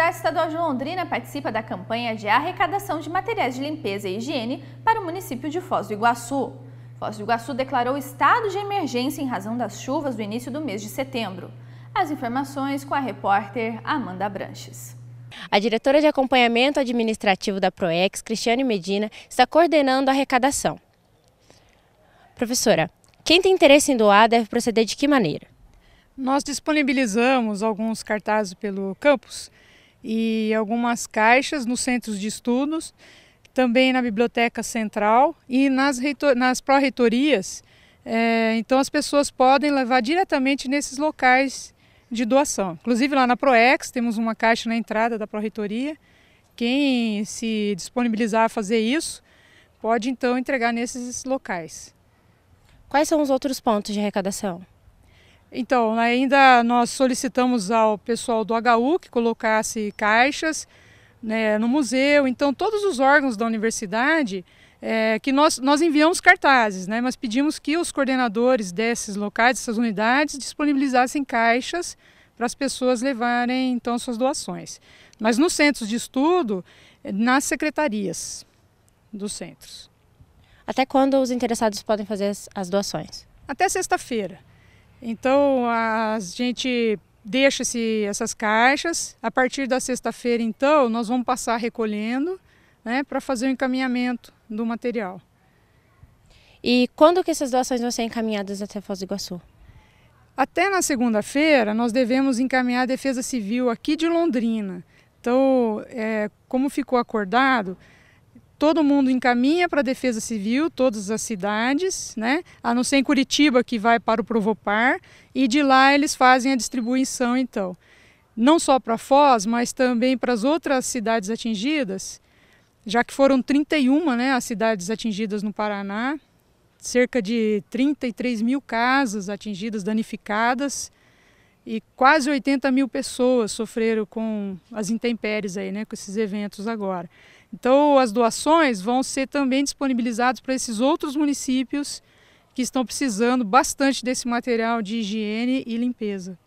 Universidade Estadual de Londrina participa da campanha de arrecadação de materiais de limpeza e higiene para o município de Foz do Iguaçu. Foz do Iguaçu declarou estado de emergência em razão das chuvas do início do mês de setembro. As informações com a repórter Amanda Branches. A diretora de acompanhamento administrativo da PROEX, Cristiane Medina, está coordenando a arrecadação. Professora, quem tem interesse em doar deve proceder de que maneira? Nós disponibilizamos alguns cartazes pelo campus e algumas caixas nos centros de estudos, também na Biblioteca Central e nas, nas pró-reitorias. É, então as pessoas podem levar diretamente nesses locais de doação. Inclusive lá na ProEx temos uma caixa na entrada da pró-reitoria. Quem se disponibilizar a fazer isso pode então entregar nesses locais. Quais são os outros pontos de arrecadação? Então, ainda nós solicitamos ao pessoal do HU que colocasse caixas né, no museu. Então, todos os órgãos da universidade, é, que nós, nós enviamos cartazes, né, mas pedimos que os coordenadores desses locais, dessas unidades, disponibilizassem caixas para as pessoas levarem, então, suas doações. Mas nos centros de estudo, é, nas secretarias dos centros. Até quando os interessados podem fazer as, as doações? Até sexta-feira. Então a gente deixa essas caixas. A partir da sexta-feira, então, nós vamos passar recolhendo né, para fazer o encaminhamento do material. E quando que essas doações vão ser encaminhadas até Foz do Iguaçu? Até na segunda-feira, nós devemos encaminhar a Defesa Civil aqui de Londrina. Então, é, como ficou acordado, todo mundo encaminha para a Defesa Civil, todas as cidades, né? a não ser em Curitiba, que vai para o Provopar, e de lá eles fazem a distribuição, então. Não só para Foz, mas também para as outras cidades atingidas, já que foram 31 né, as cidades atingidas no Paraná, cerca de 33 mil casas atingidas, danificadas, e quase 80 mil pessoas sofreram com as intempéries aí, né, com esses eventos agora. Então, as doações vão ser também disponibilizadas para esses outros municípios que estão precisando bastante desse material de higiene e limpeza.